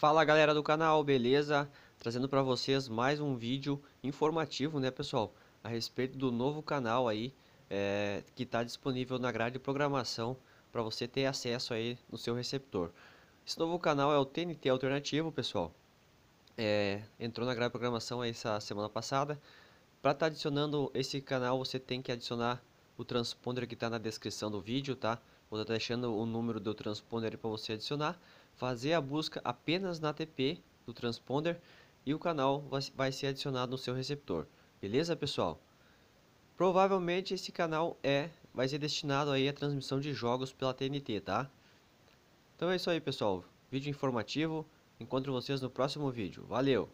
Fala galera do canal, beleza? Trazendo para vocês mais um vídeo informativo, né pessoal? A respeito do novo canal aí, é, que está disponível na grade de programação para você ter acesso aí no seu receptor. Esse novo canal é o TNT Alternativo, pessoal. É, entrou na grade de programação essa semana passada. Para estar tá adicionando esse canal, você tem que adicionar o transponder que está na descrição do vídeo, tá? Vou estar tá deixando o número do transponder para você adicionar fazer a busca apenas na TP do transponder e o canal vai ser adicionado no seu receptor. Beleza, pessoal? Provavelmente esse canal é vai ser destinado aí à transmissão de jogos pela TNT, tá? Então é isso aí, pessoal. Vídeo informativo. Encontro vocês no próximo vídeo. Valeu!